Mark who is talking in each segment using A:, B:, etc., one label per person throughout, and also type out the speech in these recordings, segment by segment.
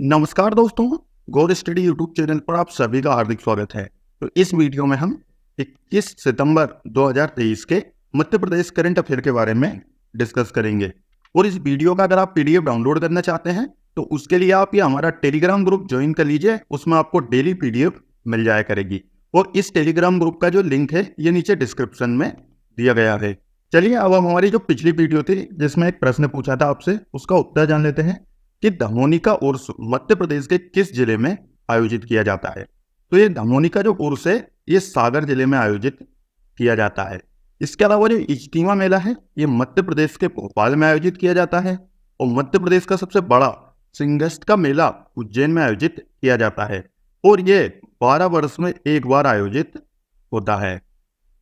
A: नमस्कार दोस्तों गोद स्टडी यूट्यूब चैनल पर आप सभी का हार्दिक स्वागत है तो इस वीडियो में हम 21 सितंबर 2023 के मध्य प्रदेश करंट अफेयर के बारे में डिस्कस करेंगे और इस वीडियो का अगर आप पीडीएफ डाउनलोड करना चाहते हैं तो उसके लिए आप ये हमारा टेलीग्राम ग्रुप ज्वाइन कर लीजिए उसमें आपको डेली पीडीएफ मिल जाया करेगी और इस टेलीग्राम ग्रुप का जो लिंक है ये नीचे डिस्क्रिप्शन में दिया गया है चलिए अब हमारी जो पिछली वीडियो थी जिसमें एक प्रश्न पूछा था आपसे उसका उत्तर जान लेते हैं कि धमोनी का उर्स मध्य प्रदेश के किस जिले में आयोजित किया जाता है तो ये धमोनी का जो उर्स है ये सागर जिले में आयोजित किया जाता है इसके अलावा जो इज्तिमा मेला है ये मध्य प्रदेश के भोपाल में आयोजित किया जाता है और मध्य प्रदेश का सबसे बड़ा सिंगस्ट का मेला उज्जैन में आयोजित किया जाता है और ये बारह वर्ष में एक बार आयोजित होता है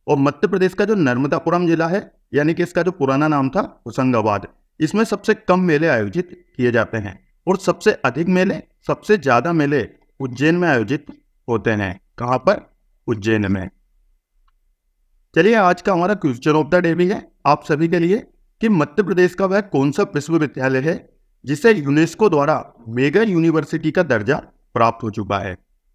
A: और मध्य प्रदेश का जो नर्मदापुरम जिला है यानी कि इसका जो पुराना नाम था होशंगाबाद इसमें सबसे कम मेले आयोजित किए जाते हैं और सबसे अधिक मेले सबसे ज़्यादा मेले उज्जैन में आयोजित होते हैं कहाँ पर उज्जैन में चलिए आज का हमारा क्वेश्चन ऑफ द डे भी है आप सभी के लिए कि मध्य प्रदेश का वह कौन सा विश्वविद्यालय है जिसे यूनेस्को द्वारा मेगा यूनिवर्सिटी का दर्जा प्राप्त हो चुका है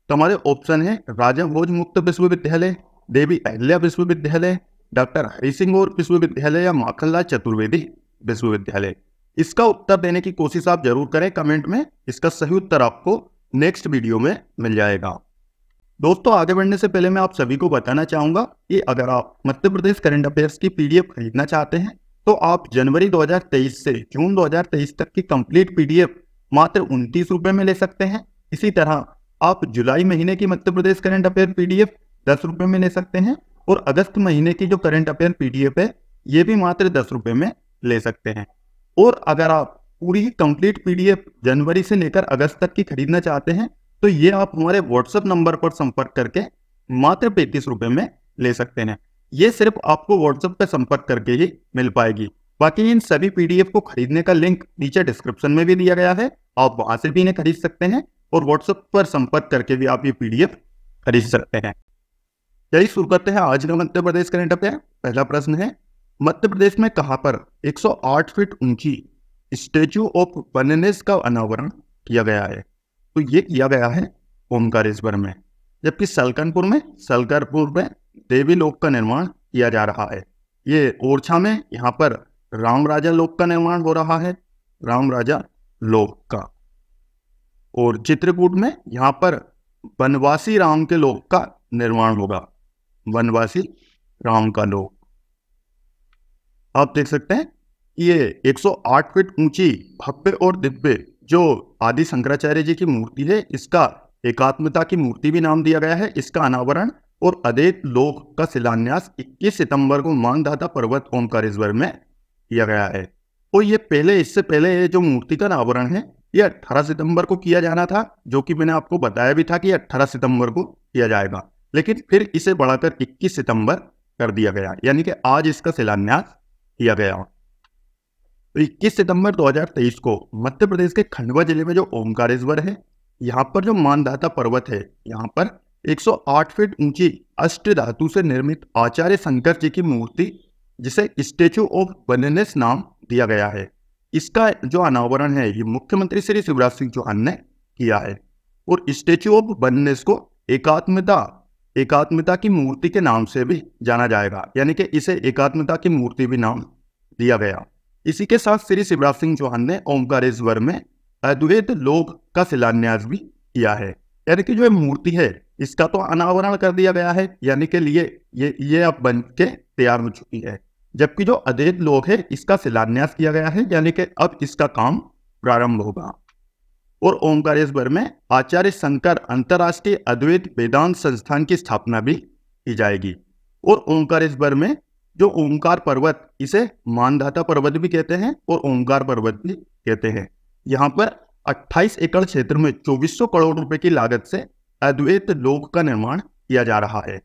A: तो हमारे ऑप्शन है राजा भोज मुक्त विश्वविद्यालय देवी अहल्या विश्वविद्यालय डॉक्टर हरि सिंह और विश्वविद्यालय या माखनलाल चतुर्वेदी विश्वविद्यालय इसका उत्तर देने की कोशिश आप जरूर करें कमेंट में इसका सही उत्तर आपको नेक्स्ट वीडियो में मिल जाएगा दोस्तों आगे बढ़ने से पहले मैं आप सभी को बताना चाहूंगा कि अगर आप मध्य प्रदेश करंट अफेयर्स की पीडीएफ खरीदना चाहते हैं तो आप जनवरी 2023 से जून 2023 तक की कंप्लीट पीडीएफ मात्र उनतीस रुपए में ले सकते हैं इसी तरह आप जुलाई महीने की Madhya Pradesh current affair PDF दस रुपए में ले सकते हैं और अगस्त महीने की जो करंट अफेयर पीडीएफ है ये भी मात्र दस रुपए में ले सकते हैं और अगर आप पूरी ही कंप्लीट पीडीएफ जनवरी से लेकर अगस्त तक की खरीदना चाहते हैं तो ये आप हमारे व्हाट्सएप नंबर पर संपर्क करके मात्र पैंतीस रुपए में ले सकते हैं ये सिर्फ आपको व्हाट्सएप पर संपर्क करके ही मिल पाएगी बाकी इन सभी पीडीएफ को खरीदने का लिंक नीचे डिस्क्रिप्शन में भी दिया गया है आप वहां से भी इन्हें खरीद सकते हैं और व्हाट्सएप पर संपर्क करके भी आप ये पीडीएफ खरीद सकते हैं यही शुरू करते हैं आज का मध्य प्रदेश करंट अफेयर पहला प्रश्न है मध्य प्रदेश में कहा पर 108 फीट ऊंची स्टेचू ऑफ वननेस का अनावरण किया गया है तो ये किया गया है ओमकारेश्वर में जबकि सलकनपुर में सलकनपुर में देवी लोक का निर्माण किया जा रहा है ये ओरछा में यहाँ पर राम राजा लोक का निर्माण हो रहा है राम राजा लोक का और चित्रकूट में यहाँ पर वनवासी राम के लोक का निर्माण होगा वनवासी राम का लोक आप देख सकते हैं ये 108 फीट ऊंची भव्य और दिव्य जो आदि शंकराचार्य जी की मूर्ति है इसका एकात्मता की मूर्ति भी नाम दिया गया है इसका अनावरण और अदेत लोक का शिलान्यास 21 सितंबर को मानदाता पर्वत ओमकारेश्वर में किया गया है और ये पहले इससे पहले जो मूर्ति का अनावरण है ये 18 सितंबर को किया जाना था जो कि मैंने आपको बताया भी था कि 18 सितंबर को किया जाएगा लेकिन फिर इसे बढ़ाकर 21 सितंबर कर दिया गया यानी कि आज इसका शिलान्यास किया गया तो इक्कीस सितंबर 2023 को मध्य प्रदेश के खंडवा जिले में जो ओमकारेश्वर है यहाँ पर जो मानदाता पर्वत है यहाँ पर 108 फीट ऊंची अष्ट धातु से निर्मित आचार्य शंकर जी की मूर्ति जिसे स्टेचू ऑफ बननेस नाम दिया गया है इसका जो अनावरण है ये मुख्यमंत्री श्री शिवराज सिंह चौहान ने किया है और स्टेचू ऑफ बननेस को एकात्मता एकात्मता की मूर्ति के नाम से भी जाना जाएगा यानी कि इसे एकात्मता की मूर्ति भी नाम दिया गया इसी के साथ श्री शिवराज सिंह चौहान ने ओंकारेश्वर में अद्वैत लोक का शिलान्यास भी किया है यानी कि जो मूर्ति है इसका तो अनावरण कर दिया गया है यानी के लिए ये ये अब बन के तैयार हो चुकी है जबकि जो अद्वैत लोक है इसका शिलान्यास किया गया है यानी कि अब इसका काम प्रारंभ होगा और ओंकारेश्वर में आचार्य शंकर अंतर्राष्ट्रीय अद्वैत वेदांत संस्थान की स्थापना भी की जाएगी और ओंकारेश्वर में जो ओंकार पर्वत इसे मानधाता पर्वत भी कहते हैं और ओंकार पर्वत भी कहते हैं यहाँ पर 28 एकड़ क्षेत्र में 2400 करोड़ रुपए की लागत से अद्वैत लोक का निर्माण किया जा रहा है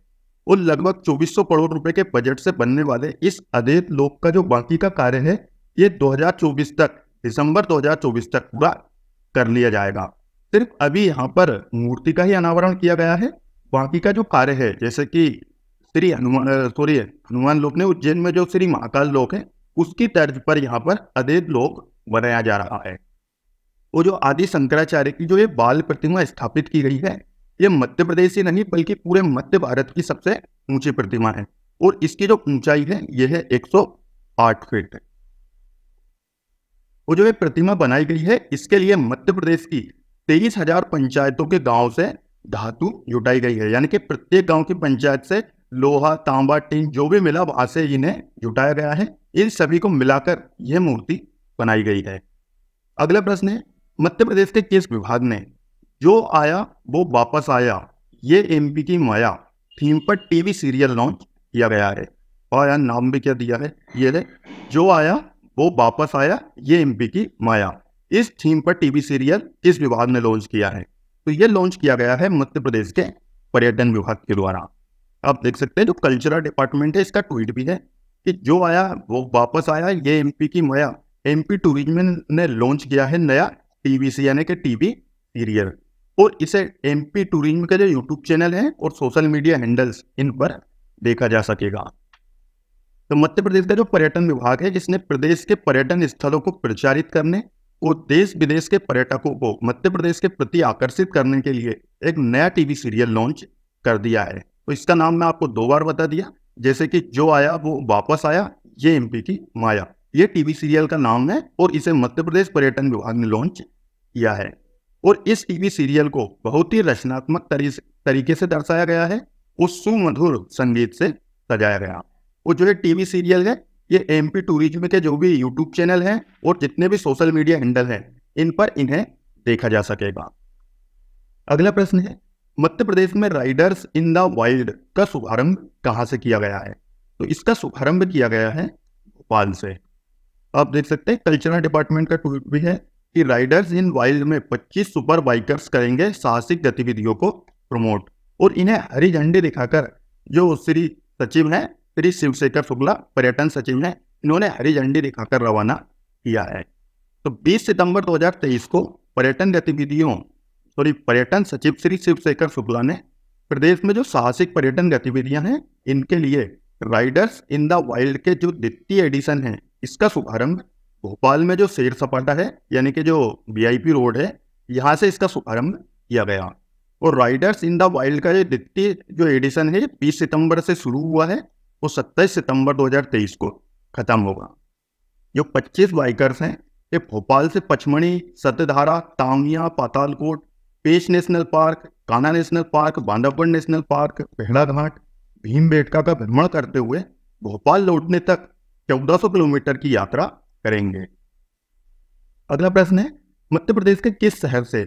A: और लगभग 2400 करोड़ रुपए के बजट से बनने वाले इस अद्वैत लोक का जो बाकी का कार्य है ये 2024 तक दिसंबर 2024 तक पूरा कर लिया जाएगा सिर्फ अभी यहाँ पर मूर्ति का ही अनावरण किया गया है बाकी का जो कार्य है जैसे कि श्री हनुमान सॉरी हनुमान लोक ने उज्जैन में जो श्री महाकाल लोक है उसकी तर्ज पर यहाँ पर अधेद लोक बनाया जा रहा है वो जो आदि शंकराचार्य की जो ये बाल प्रतिमा स्थापित की गई है ये मध्य प्रदेश ही नहीं बल्कि पूरे मध्य भारत की सबसे ऊंची प्रतिमा है और इसकी जो ऊंचाई है यह है 108 फीट है वो जो ये प्रतिमा बनाई गई है इसके लिए मध्य प्रदेश की तेईस हजार पंचायतों के गांव से धातु जुटाई गई है यानी कि प्रत्येक गांव की पंचायत से लोहा तांबा टीन जो भी मिला वहां से इन्हें जुटाया गया है इन सभी को मिलाकर यह मूर्ति बनाई गई है अगला प्रश्न है मध्य प्रदेश के किस विभाग ने जो आया वो वापस आया ये एमपी की माया थीम पर टीवी सीरियल लॉन्च किया गया है और यार नाम भी क्या दिया है ये जो आया वो वापस आया ये एमपी की माया इस थीम पर टीवी सीरियल इस विभाग ने लॉन्च किया है तो ये लॉन्च किया गया है मध्य प्रदेश के पर्यटन विभाग के द्वारा आप देख सकते हैं जो कल्चरल डिपार्टमेंट है इसका ट्वीट भी है कि जो आया वो वापस आया ये एमपी की माया एमपी टूरिज्म ने लॉन्च किया है नया टीवी सी यानी कि टीवी सीरियल और इसे एमपी टूरिज्म के जो यूट्यूब चैनल है और सोशल मीडिया हैंडल्स इन पर देखा जा सकेगा तो मध्य प्रदेश का जो पर्यटन विभाग है जिसने प्रदेश के पर्यटन स्थलों को प्रचारित करने और देश विदेश के पर्यटकों को मध्य प्रदेश के प्रति आकर्षित करने के लिए एक नया टीवी सीरियल लॉन्च कर दिया है तो इसका नाम मैं आपको दो बार बता दिया जैसे कि जो आया वो वापस आया ये एमपी की माया ये टीवी सीरियल का नाम है और इसे मध्य प्रदेश पर्यटन विभाग ने लॉन्च किया है और इस टीवी सीरियल को बहुत ही रचनात्मक तरीके से दर्शाया गया है और सुमधुर संगीत से सजाया गया वो जो है टीवी सीरियल है ये एम पी टूरिज्म के जो भी यूट्यूब चैनल हैं और जितने भी सोशल मीडिया हैंडल हैं इन पर इन्हें देखा जा सकेगा अगला प्रश्न है मध्य प्रदेश में राइडर्स इन द वाइल्ड का शुभारंभ कहाँ से किया गया है तो इसका शुभारंभ किया गया है भोपाल से आप देख सकते हैं कल्चरल डिपार्टमेंट का ट्वीट भी है कि राइडर्स इन वाइल्ड में 25 सुपर बाइकर्स करेंगे साहसिक गतिविधियों को प्रमोट और इन्हें हरी झंडी दिखाकर जो श्री सचिव हैं श्री शिवशेखर शुक्ला पर्यटन सचिव हैं इन्होंने हरी झंडी दिखाकर रवाना किया है तो 20 सितंबर 2023 को पर्यटन गतिविधियों सॉरी पर्यटन सचिव श्री शिवशेखर शुक्ला ने प्रदेश में जो साहसिक पर्यटन गतिविधियां हैं इनके लिए राइडर्स इन द वाइल्ड के जो द्वितीय एडिशन है इसका शुभारंभ भोपाल में जो शेर सपाटा है यानी कि जो वी रोड है यहाँ से इसका शुभारंभ किया गया और राइडर्स इन द वाइल्ड का ये द्वितीय जो एडिशन है बीस सितंबर से शुरू हुआ है वो 27 सितंबर 2023 को ख़त्म होगा जो 25 बाइकर्स हैं ये भोपाल से पचमणी सत्यधारा टांगिया Patalkot Pench national park Kanha national park Bandhavgarh national park घाट भीम बेटका का भ्रमण करते हुए भोपाल लौटने तक 1400 किलोमीटर की यात्रा करेंगे अगला प्रश्न है मध्य प्रदेश के किस शहर से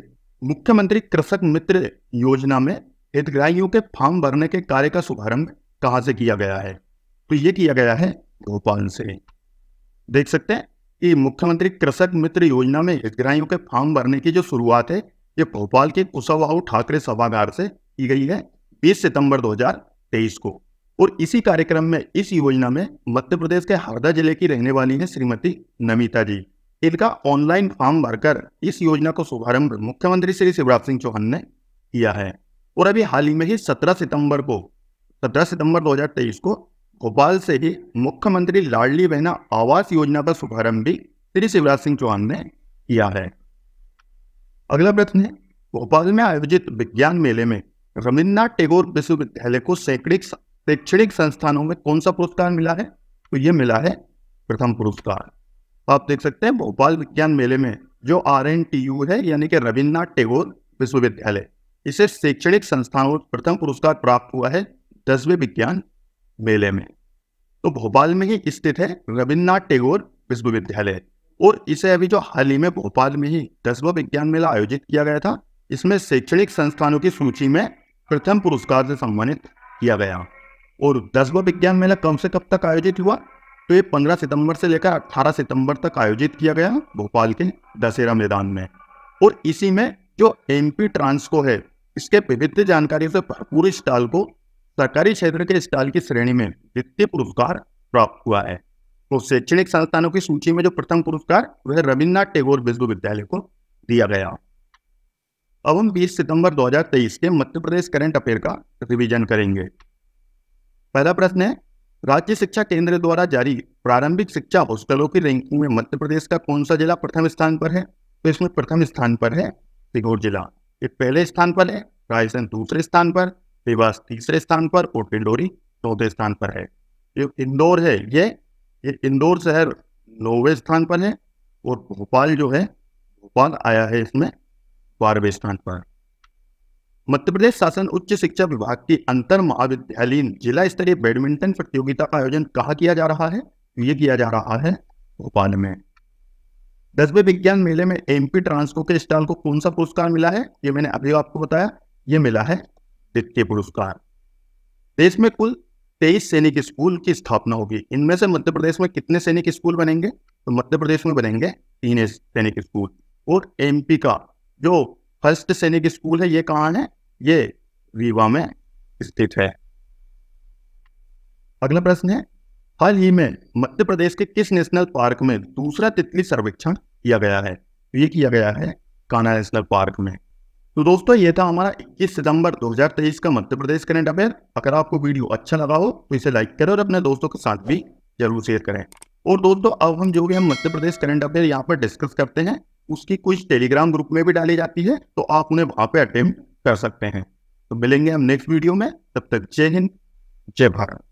A: मुख्यमंत्री कृषक मित्र योजना में हितग्राहियों के फॉर्म भरने के कार्य का शुभारंभ कहाँ से किया गया है तो ये किया गया है भोपाल से देख सकते हैं कि मुख्यमंत्री कृषक मित्र योजना में हितग्राहियों के फॉर्म भरने की जो शुरुआत है ये भोपाल के कुशाबाबू ठाकरे सभागार से की गई है 20 सितंबर 2023 को और इसी कार्यक्रम में इस योजना में मध्य प्रदेश के हरदा जिले की रहने वाली है श्रीमती नमिता जी इनका ऑनलाइन फॉर्म भरकर इस योजना को शुभारंभ मुख्यमंत्री श्री शिवराज सिंह चौहान ने किया है और अभी हाल ही में ही सत्रह सितंबर को सत्रह सितंबर 2023 को भोपाल से ही मुख्यमंत्री लाडली बहना आवास योजना का शुभारंभ भी श्री शिवराज सिंह चौहान ने किया है अगला प्रश्न है भोपाल में आयोजित विज्ञान मेले में रविन्द्रनाथ टैगोर विश्वविद्यालय को शैक्षणिक शैक्षणिक संस्थानों में कौन सा पुरस्कार मिला है तो ये मिला है प्रथम पुरस्कार आप देख सकते हैं भोपाल विज्ञान मेले में जो आर एन टी यू है यानी कि रविन्द्रनाथ टैगोर विश्वविद्यालय इसे शैक्षणिक संस्थानों प्रथम पुरस्कार प्राप्त हुआ है दसवें विज्ञान मेले में तो भोपाल में ही स्थित है रविन्द्रनाथ टेगोर विश्वविद्यालय और इसे अभी जो हाल ही में भोपाल में ही दसवा विज्ञान मेला आयोजित किया गया था इसमें शैक्षणिक संस्थानों की सूची में प्रथम पुरस्कार से सम्मानित किया गया और दसवा विज्ञान मेला कब से कब तक आयोजित हुआ तो ये 15 सितंबर से लेकर 18 सितंबर तक आयोजित किया गया भोपाल के दशहरा मैदान में और इसी में जो एम पी ट्रांसको है इसके विभिन्न जानकारी से भरपूर स्टॉल को सरकारी क्षेत्र के स्टाल की श्रेणी में वित्तीय पुरस्कार प्राप्त हुआ है तो शैक्षणिक संस्थानों की सूची में जो प्रथम पुरस्कार वह रविन्द्रनाथ टेगोर विश्वविद्यालय को दिया गया अब हम 20 सितंबर 2023 के मध्य प्रदेश करंट अफेयर का रिवीजन करेंगे पहला प्रश्न है राज्य शिक्षा केंद्र द्वारा जारी प्रारंभिक शिक्षा हॉस्टलों की रैंकिंग में मध्य प्रदेश का कौन सा जिला प्रथम स्थान पर है तो इसमें प्रथम स्थान पर है सीहोर जिला एक पहले स्थान पर है रायसेन दूसरे स्थान पर देवास तीसरे स्थान पर और डिंडोरी चौथे स्थान पर है जो इंदौर है ये ये इंदौर शहर नौवे स्थान पर है और भोपाल जो है भोपाल आया है इसमें बारहवें स्थान पर मध्य प्रदेश शासन उच्च शिक्षा विभाग की अंतर महाविद्यालयीन जिला स्तरीय बैडमिंटन प्रतियोगिता का आयोजन कहाँ किया जा रहा है ये किया जा रहा है भोपाल में दसवें विज्ञान मेले में एमपी ट्रांसको के स्टॉल को कौन सा पुरस्कार मिला है ये मैंने अभी आपको बताया ये मिला है वित्तीय पुरस्कार देश में कुल तेईस सैनिक स्कूल की स्थापना होगी इनमें से मध्य प्रदेश में कितने सैनिक स्कूल बनेंगे तो मध्य प्रदेश में बनेंगे तीन सैनिक स्कूल और एमपी का जो फर्स्ट सैनिक स्कूल है ये कहाँ है ये रीवा में स्थित है अगला प्रश्न है हाल ही में मध्य प्रदेश के किस नेशनल पार्क में दूसरा तितली सर्वेक्षण किया गया है तो ये किया गया है कान्हा नेशनल पार्क में तो दोस्तों ये था हमारा 21 सितंबर 2023 का मध्य प्रदेश करंट अफेयर अगर आपको वीडियो अच्छा लगा हो तो इसे लाइक करें और अपने दोस्तों के साथ भी जरूर शेयर करें और दोस्तों अब हम जो भी हम मध्य प्रदेश करंट अफेयर यहाँ पर डिस्कस करते हैं उसकी कुछ टेलीग्राम ग्रुप में भी डाली जाती है तो आप उन्हें वहाँ पर अटेम्प्ट कर सकते हैं तो मिलेंगे हम नेक्स्ट वीडियो में तब तक जय हिंद जय भारत